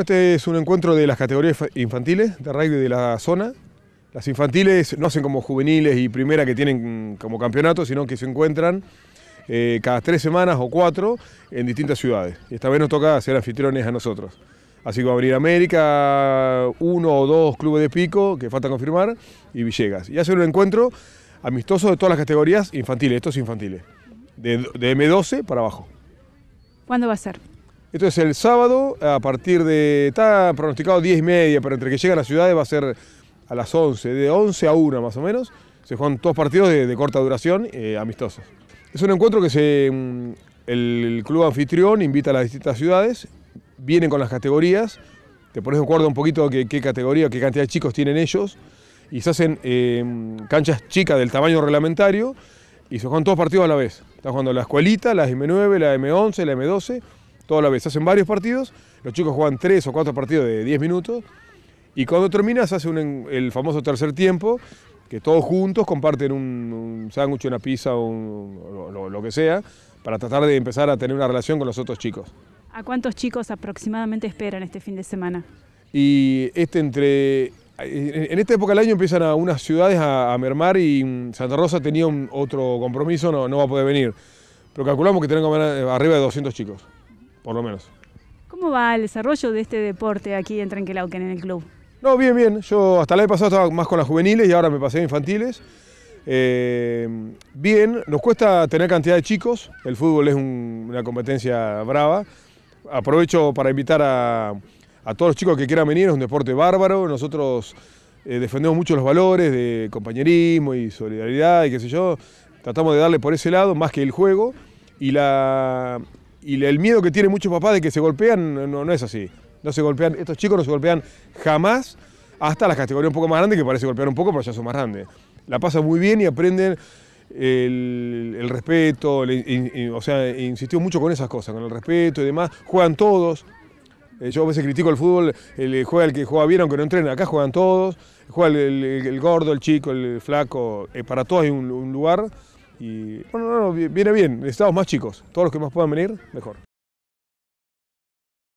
este es un encuentro de las categorías infantiles de rugby de la zona. Las infantiles no hacen como juveniles y primera que tienen como campeonato, sino que se encuentran eh, cada tres semanas o cuatro en distintas ciudades. Y esta vez nos toca ser anfitriones a nosotros. Así que va América, uno o dos clubes de pico que falta confirmar, y Villegas. Y hacen un encuentro amistoso de todas las categorías infantiles, estos infantiles, de, de M12 para abajo. ¿Cuándo va a ser? Entonces el sábado, a partir de, está pronosticado 10 y media, pero entre que llegan a ciudades va a ser a las 11, de 11 a 1 más o menos, se juegan todos partidos de, corta duración, eh, amistosos. Es un encuentro que se, mm, el, club anfitrión invita a las distintas ciudades, vienen con las categorías, te pones de acuerdo un poquito qué, qué categoría, qué cantidad de chicos tienen ellos, y se hacen eh, canchas chicas del tamaño reglamentario, y se juegan todos partidos a la vez. ...están jugando la escuelita, la M9, la M11, la M12, toda la vez. Hacen varios partidos, los chicos juegan tres o cuatro partidos de 10 minutos y cuando terminas hace el famoso tercer tiempo, que todos juntos comparten un, sándwich, una pizza, o lo, que sea, para tratar de empezar a tener una relación con los otros chicos. ¿A cuántos chicos aproximadamente esperan este fin de semana? Y este entre en esta época del año empiezan a unas ciudades a, mermar y mm, Santa Rosa tenía otro compromiso, no, va a poder venir. Pero calculamos que tenemos eh, arriba de 200 chicos por lo menos. ¿Cómo va el desarrollo de este deporte aquí en Tranquilauquen, en el club? No, bien, bien. Yo hasta el año pasado estaba más con las juveniles y ahora me pasé a infantiles. Eh, bien, nos cuesta tener cantidad de chicos. El fútbol es una competencia brava. Aprovecho para invitar a, todos los chicos que quieran venir. Es un deporte bárbaro. Nosotros eh, defendemos mucho los valores de compañerismo y solidaridad y qué sé yo. Tratamos de darle por ese lado más que el juego. Y la y el miedo que tiene muchos papás de que se golpean no, no es así. No se golpean, estos chicos no se golpean jamás, hasta las categorías un poco más grandes, que parece golpear un poco, pero ya son más grandes. La pasan muy bien y aprenden el, respeto, o sea, insistió mucho con esas cosas, con el respeto y demás. Juegan todos. Eh, yo a veces critico el fútbol, eh, juega el que juega bien aunque no entrena, acá juegan todos. Juega el, gordo, el chico, el flaco, eh, para todos hay un, un lugar. Y bueno, no, no, viene bien, necesitamos más chicos, todos los que más puedan venir, mejor.